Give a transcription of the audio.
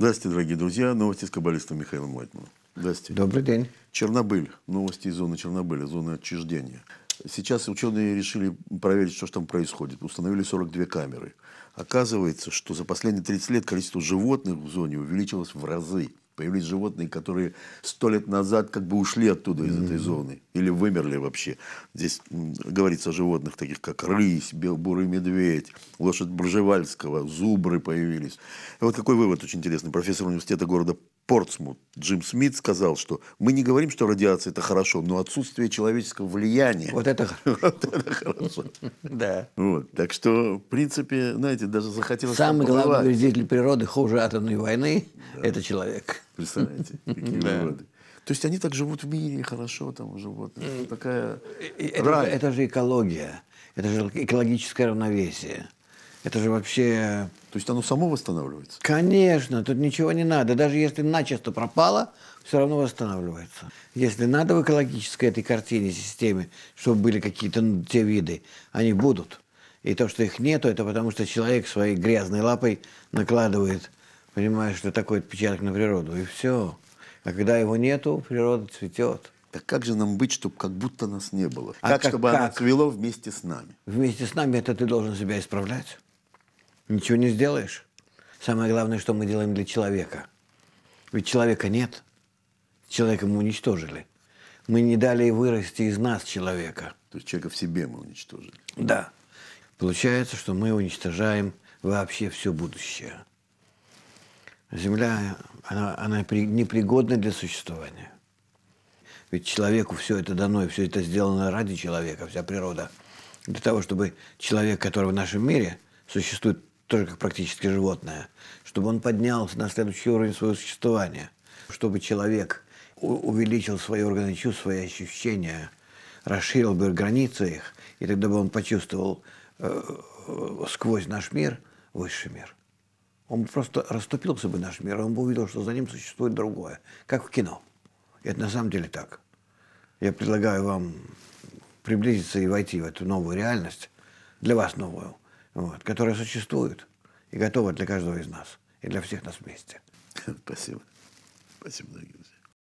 Здравствуйте, дорогие друзья. Новости с каббалистом Михаилом Лайтманом. Здравствуйте. Добрый день. Чернобыль. Новости из зоны Чернобыля, зоны отчуждения. Сейчас ученые решили проверить, что же там происходит. Установили 42 камеры. Оказывается, что за последние 30 лет количество животных в зоне увеличилось в разы. Появились животные, которые сто лет назад как бы ушли оттуда из mm-hmm. этой зоны или вымерли вообще. Здесь говорится о животных таких, как рысь, бурый медведь, лошадь Бржевальского, зубры появились. И вот какой вывод очень интересный. Профессор университета города Портсмут Джим Смит сказал, что мы не говорим, что радиация это хорошо, но отсутствие человеческого влияния. Вот это хорошо. Да. Так что, в принципе, знаете, знаете, даже захотелось... Самый главный вредитель природы хуже атомной войны да. – это человек. Представляете, какие да. То есть они так живут в мире, хорошо там живут. Такая... Это, это же экология, это же экологическое равновесие. Это же вообще... То есть оно само восстанавливается? Конечно, тут ничего не надо. Даже если начисто пропало, все равно восстанавливается. Если надо в экологической этой картине, системе, чтобы были какие-то ну, те виды, они будут. И то, что их нету, это потому что человек своей грязной лапой накладывает, понимаешь, что такой отпечаток на природу. И все. А когда его нету, природа цветет. Так как же нам быть, чтобы как будто нас не было? А как, как чтобы как? оно цвело вместе с нами? Вместе с нами это ты должен себя исправлять. Ничего не сделаешь. Самое главное, что мы делаем для человека. Ведь человека нет. Человека мы уничтожили. Мы не дали вырасти из нас человека. То есть человека в себе мы уничтожили. Да. Получается, что мы уничтожаем вообще все будущее. Земля, она, она непригодна для существования. Ведь человеку все это дано, и все это сделано ради человека, вся природа. Для того, чтобы человек, который в нашем мире существует тоже как практически животное, чтобы он поднялся на следующий уровень своего существования, чтобы человек увеличил свои органы чувств, свои ощущения, расширил бы границы их, и тогда бы он почувствовал Э, сквозь наш мир высший мир. Он просто расступил бы наш мир, он бы увидел, что за ним существует другое, как в кино. И это на самом деле так. Я предлагаю вам приблизиться и войти в эту новую реальность, для вас новую, вот, которая существует и готова для каждого из нас, и для всех нас вместе. Спасибо. Спасибо, дорогие друзья.